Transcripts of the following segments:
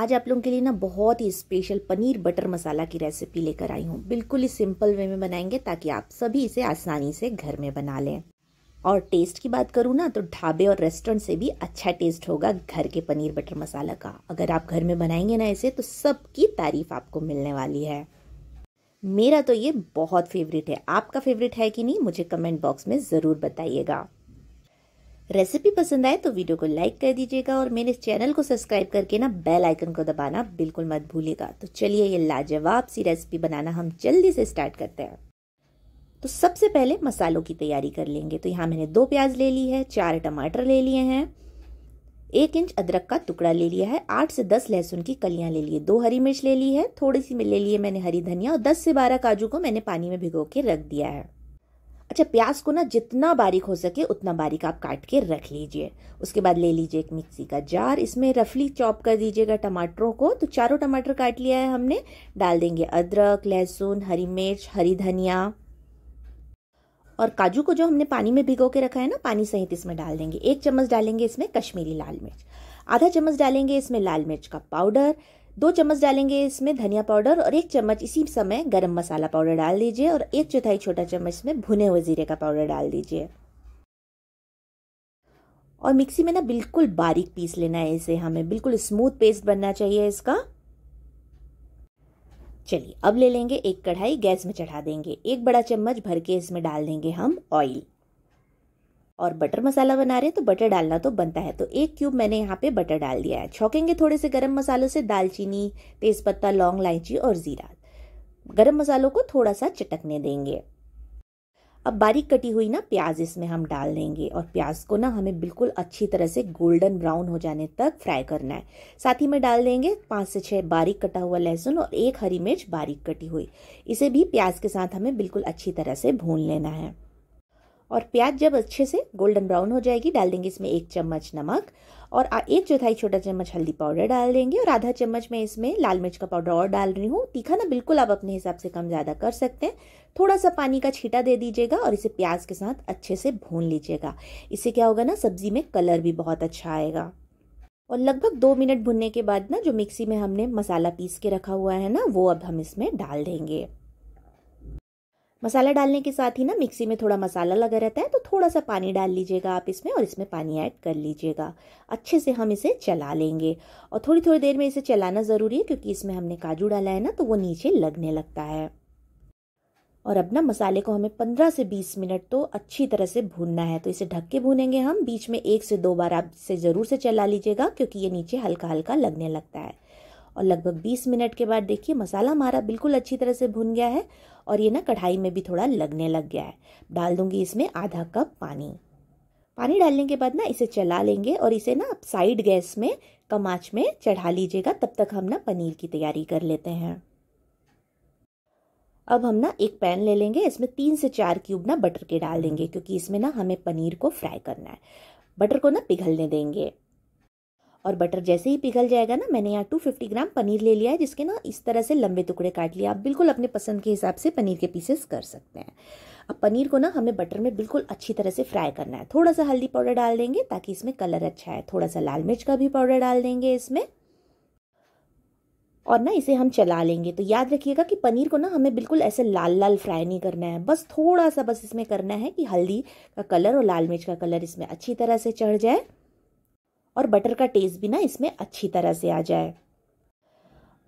आज आप लोगों के लिए ना बहुत ही स्पेशल पनीर बटर मसाला की रेसिपी लेकर आई हूँ बिल्कुल ही सिंपल वे में बनाएंगे ताकि आप सभी इसे आसानी से घर में बना लें और टेस्ट की बात करूँ ना तो ढाबे और रेस्टोरेंट से भी अच्छा टेस्ट होगा घर के पनीर बटर मसाला का अगर आप घर में बनाएंगे ना इसे तो सबकी तारीफ आपको मिलने वाली है मेरा तो ये बहुत फेवरेट है आपका फेवरेट है कि नहीं मुझे कमेंट बॉक्स में ज़रूर बताइएगा रेसिपी पसंद आए तो वीडियो को लाइक कर दीजिएगा और मेरे चैनल को सब्सक्राइब करके ना बेल आइकन को दबाना बिल्कुल मत भूलिएगा तो चलिए ये लाजवाब सी रेसिपी बनाना हम जल्दी से स्टार्ट करते हैं तो सबसे पहले मसालों की तैयारी कर लेंगे तो यहाँ मैंने दो प्याज ले ली है चार टमाटर ले लिए हैं एक इंच अदरक का टुकड़ा ले लिया है आठ से दस लहसुन की कलियाँ ले लिए दो हरी मिर्च ले ली है थोड़ी सी ले लिए मैंने हरी धनिया और दस से बारह काजू को मैंने पानी में भिगो के रख दिया है अच्छा प्याज को ना जितना बारीक हो सके उतना बारीक आप काट के रख लीजिए उसके बाद ले लीजिए एक मिक्सी का जार इसमें रफली चॉप कर दीजिएगा टमाटरों को तो चारों टमाटर काट लिया है हमने डाल देंगे अदरक लहसुन हरी मिर्च हरी धनिया और काजू को जो हमने पानी में भिगो के रखा है ना पानी सहित इसमें डाल देंगे एक चम्मच डालेंगे इसमें कश्मीरी लाल मिर्च आधा चम्मच डालेंगे इसमें लाल मिर्च का पाउडर दो चम्मच डालेंगे इसमें धनिया पाउडर और एक चम्मच इसी समय गरम मसाला पाउडर डाल दीजिए और एक चौथाई छोटा चम्मच इसमें भुने हुए जीरे का पाउडर डाल दीजिए और मिक्सी में ना बिल्कुल बारीक पीस लेना है इसे हमें बिल्कुल स्मूथ पेस्ट बनना चाहिए इसका चलिए अब ले लेंगे एक कढ़ाई गैस में चढ़ा देंगे एक बड़ा चम्मच भर के इसमें डाल देंगे हम ऑयल और बटर मसाला बना रहे हैं तो बटर डालना तो बनता है तो एक क्यूब मैंने यहाँ पे बटर डाल दिया है छौकेंगे थोड़े से गरम मसालों से दालचीनी तेज़पत्ता लौंग इलायची और ज़ीरा गरम मसालों को थोड़ा सा चटकने देंगे अब बारीक कटी हुई ना प्याज इसमें हम डाल देंगे और प्याज को ना हमें बिल्कुल अच्छी तरह से गोल्डन ब्राउन हो जाने तक फ्राई करना है साथ ही में डाल देंगे पाँच से छः बारीक कटा हुआ लहसुन और एक हरी मिर्च बारीक कटी हुई इसे भी प्याज के साथ हमें बिल्कुल अच्छी तरह से भून लेना है और प्याज जब अच्छे से गोल्डन ब्राउन हो जाएगी डाल देंगे इसमें एक चम्मच नमक और एक चौथाई छोटा चम्मच हल्दी पाउडर डाल देंगे और आधा चम्मच मैं इसमें लाल मिर्च का पाउडर और डाल रही हूँ तीखा ना बिल्कुल आप अपने हिसाब से कम ज़्यादा कर सकते हैं थोड़ा सा पानी का छीटा दे दीजिएगा और इसे प्याज के साथ अच्छे से भून लीजिएगा इससे क्या होगा ना सब्जी में कलर भी बहुत अच्छा आएगा और लगभग दो मिनट भुनने के बाद ना जो मिक्सी में हमने मसाला पीस के रखा हुआ है ना वो अब हम इसमें डाल देंगे मसाला डालने के साथ ही ना मिक्सी में थोड़ा मसाला लगा रहता है तो थोड़ा सा पानी डाल लीजिएगा आप इसमें और इसमें पानी ऐड कर लीजिएगा अच्छे से हम इसे चला लेंगे और थोड़ी थोड़ी देर में इसे चलाना ज़रूरी है क्योंकि इसमें हमने काजू डाला है ना तो वो नीचे लगने लगता है और अब ना मसाले को हमें 15 से 20 मिनट तो अच्छी तरह से भूनना है तो इसे ढक के भूनेंगे हम बीच में एक से दो बार आप इसे ज़रूर से चला लीजिएगा क्योंकि ये नीचे हल्का हल्का लगने लगता है और लगभग 20 मिनट के बाद देखिए मसाला हमारा बिल्कुल अच्छी तरह से भुन गया है और ये ना कढ़ाई में भी थोड़ा लगने लग गया है डाल दूंगी इसमें आधा कप पानी पानी डालने के बाद ना इसे चला लेंगे और इसे ना आप साइड गैस में कम आँच में चढ़ा लीजिएगा तब तक हम ना पनीर की तैयारी कर लेते हैं अब हम ना एक पैन ले लेंगे इसमें तीन से चार क्यूब ना बटर के डाल देंगे क्योंकि इसमें ना हमें पनीर को फ्राई करना है बटर को ना पिघलने देंगे और बटर जैसे ही पिघल जाएगा ना मैंने यहाँ 250 ग्राम पनीर ले लिया है जिसके ना इस तरह से लंबे टुकड़े काट लिए आप बिल्कुल अपने पसंद के हिसाब से पनीर के पीसेस कर सकते हैं अब पनीर को ना हमें बटर में बिल्कुल अच्छी तरह से फ्राई करना है थोड़ा सा हल्दी पाउडर डाल देंगे ताकि इसमें कलर अच्छा है थोड़ा सा लाल मिर्च का भी पाउडर डाल देंगे इसमें और ना इसे हम चला लेंगे तो याद रखिएगा कि पनीर को ना हमें बिल्कुल ऐसे लाल लाल फ्राई नहीं करना है बस थोड़ा सा बस इसमें करना है कि हल्दी का कलर और लाल मिर्च का कलर इसमें अच्छी तरह से चढ़ जाए और बटर का टेस्ट भी ना इसमें अच्छी तरह से आ जाए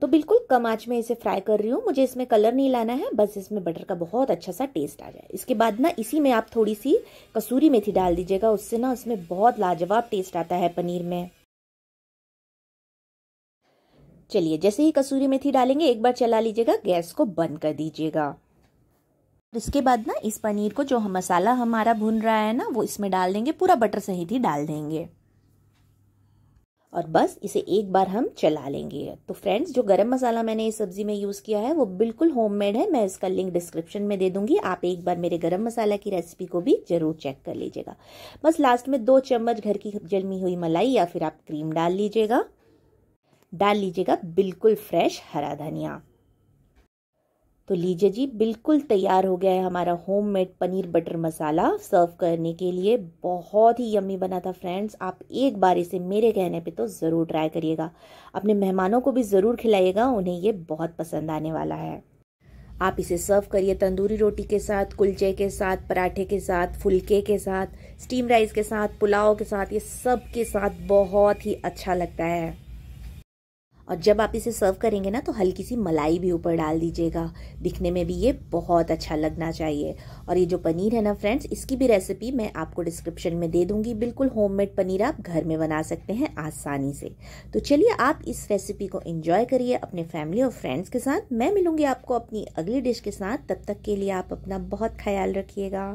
तो बिल्कुल कम आँच में इसे फ्राई कर रही हूँ मुझे इसमें कलर नहीं लाना है बस इसमें बटर का बहुत अच्छा सा टेस्ट आ जाए इसके बाद ना इसी में आप थोड़ी सी कसूरी मेथी डाल दीजिएगा उससे ना उसमें बहुत लाजवाब टेस्ट आता है पनीर में चलिए जैसे ही कसूरी मेथी डालेंगे एक बार चला लीजिएगा गैस को बंद कर दीजिएगा इसके बाद ना इस पनीर को जो मसाला हमारा भुन रहा है ना वो इसमें डाल देंगे पूरा बटर सहित ही डाल देंगे और बस इसे एक बार हम चला लेंगे तो फ्रेंड्स जो गरम मसाला मैंने इस सब्जी में यूज़ किया है वो बिल्कुल होममेड है मैं इसका लिंक डिस्क्रिप्शन में दे दूंगी आप एक बार मेरे गरम मसाला की रेसिपी को भी ज़रूर चेक कर लीजिएगा बस लास्ट में दो चम्मच घर की जलमी हुई मलाई या फिर आप क्रीम डाल लीजिएगा डाल लीजिएगा बिल्कुल फ्रेश हरा धनिया तो लीजिए जी बिल्कुल तैयार हो गया है हमारा homemade paneer butter masala serve करने के लिए बहुत ही यम्मी बना था फ्रेंड्स आप एक बार इसे मेरे कहने पे तो ज़रूर ट्राई करिएगा अपने मेहमानों को भी ज़रूर खिलाइएगा उन्हें ये बहुत पसंद आने वाला है आप इसे सर्व करिए तंदूरी रोटी के साथ कुलचे के साथ पराठे के साथ फुलके के साथ स्टीम राइस के साथ पुलाव के साथ ये सब के साथ बहुत ही अच्छा लगता है और जब आप इसे सर्व करेंगे ना तो हल्की सी मलाई भी ऊपर डाल दीजिएगा दिखने में भी ये बहुत अच्छा लगना चाहिए और ये जो पनीर है ना फ्रेंड्स इसकी भी रेसिपी मैं आपको डिस्क्रिप्शन में दे दूंगी बिल्कुल होममेड पनीर आप घर में बना सकते हैं आसानी से तो चलिए आप इस रेसिपी को इन्जॉय करिए अपने फैमिली और फ्रेंड्स के साथ मैं मिलूंगी आपको अपनी अगली डिश के साथ तब तक के लिए आप अपना बहुत ख्याल रखिएगा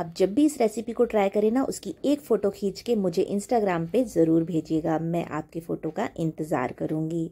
आप जब भी इस रेसिपी को ट्राई करें ना उसकी एक फ़ोटो खींच के मुझे इंस्टाग्राम पे ज़रूर भेजिएगा मैं आपके फ़ोटो का इंतज़ार करूँगी